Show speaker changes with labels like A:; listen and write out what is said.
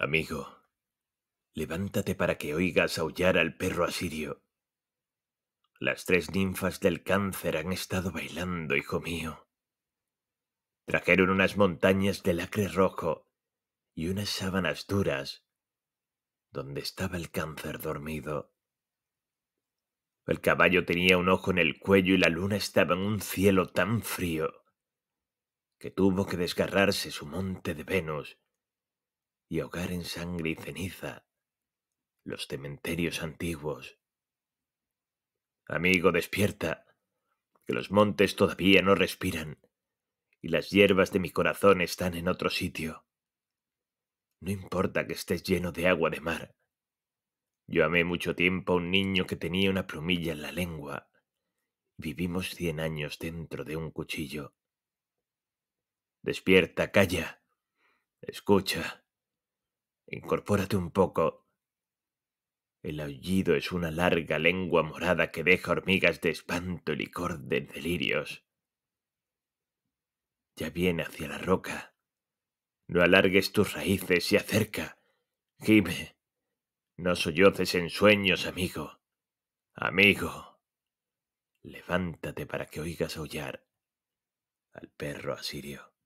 A: Amigo, levántate para que oigas aullar al perro asirio. Las tres ninfas del cáncer han estado bailando, hijo mío. Trajeron unas montañas de lacre rojo y unas sábanas duras donde estaba el cáncer dormido. El caballo tenía un ojo en el cuello y la luna estaba en un cielo tan frío que tuvo que desgarrarse su monte de Venus y ahogar en sangre y ceniza los cementerios antiguos. Amigo, despierta, que los montes todavía no respiran y las hierbas de mi corazón están en otro sitio. No importa que estés lleno de agua de mar. Yo amé mucho tiempo a un niño que tenía una plumilla en la lengua. Vivimos cien años dentro de un cuchillo. Despierta, calla, escucha. Incorpórate un poco. El aullido es una larga lengua morada que deja hormigas de espanto y licor de delirios. Ya viene hacia la roca. No alargues tus raíces, y acerca. Gime. No solloces en sueños, amigo. Amigo. Levántate para que oigas aullar al perro asirio.